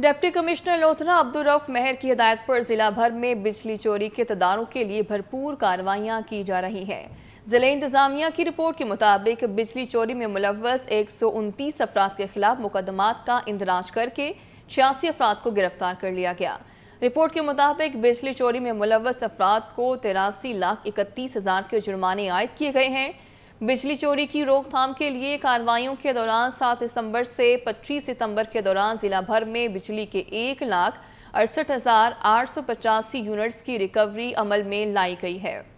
deputy commissioner Lodhran Abdul Rauf Mehar की हिदायत पर जिला भर में बिजली चोरी के तदारों के लिए भरपूर कार्रवाइयां की जा रही हैं जिले इंतजामिया की रिपोर्ट के मुताबिक बिजली चोरी में मुलवस एक सौ उनतीस अफराद के खिलाफ मुकदमात का इंदराज करके छियासी अफराद को गिरफ्तार कर लिया गया रिपोर्ट के मुताबिक बिजली चोरी में मुलवस अफराद को तिरासी लाख इकतीस हज़ार के जुर्माने आयद किए गए हैं बिजली चोरी की रोकथाम के लिए कार्रवाइयों के दौरान 7 दिसंबर से 25 सितंबर के दौरान जिला भर में बिजली के एक लाख अड़सठ हज़ार आठ सौ पचासी यूनिट्स की रिकवरी अमल में लाई गई है